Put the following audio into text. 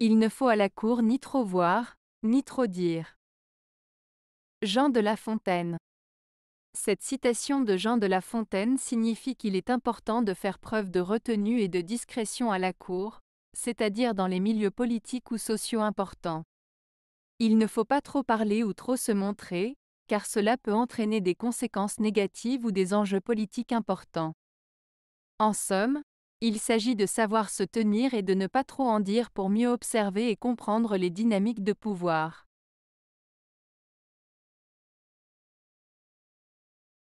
Il ne faut à la cour ni trop voir, ni trop dire. Jean de La Fontaine. Cette citation de Jean de La Fontaine signifie qu'il est important de faire preuve de retenue et de discrétion à la cour, c'est-à-dire dans les milieux politiques ou sociaux importants. Il ne faut pas trop parler ou trop se montrer, car cela peut entraîner des conséquences négatives ou des enjeux politiques importants. En somme, il s'agit de savoir se tenir et de ne pas trop en dire pour mieux observer et comprendre les dynamiques de pouvoir.